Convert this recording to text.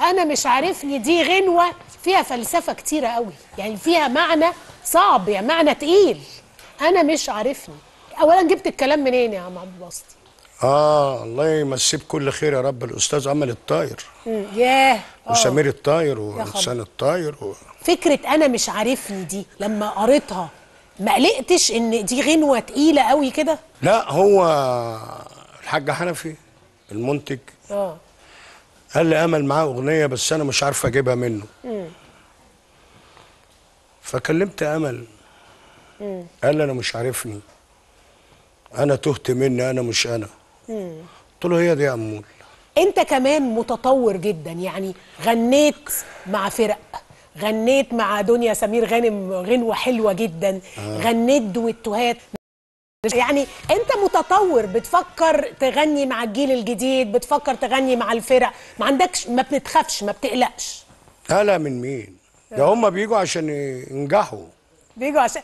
انا مش عارفني دي غنوه فيها فلسفه كتيره قوي يعني فيها معنى صعب يعني معنى تقيل انا مش عارفني اولا جبت الكلام منين يا عم عبد الباسط اه الله يمسيه بكل خير يا رب الاستاذ عمل الطاير ياه آه. وسمير الطاير وانسان الطاير و... فكره انا مش عارفني دي لما قريتها ما قلقتش ان دي غنوه تقيله قوي كده لا هو الحاج حنفي المنتج اه قال لي امل معاه اغنيه بس انا مش عارف اجيبها منه فكلمت امل قال لي انا مش عارفني انا تهت مني انا مش انا قلت له هي دي يا امول انت كمان متطور جدا يعني غنيت مع فرق غنيت مع دنيا سمير غانم غنوه حلوه جدا آه. غنيت دويتوهات يعني انت متطور بتفكر تغني مع الجيل الجديد بتفكر تغني مع الفرق ما عندكش ما بتخافش ما بتقلقش قلق من مين ده هم بيجوا عشان ينجحوا بيجوا عشان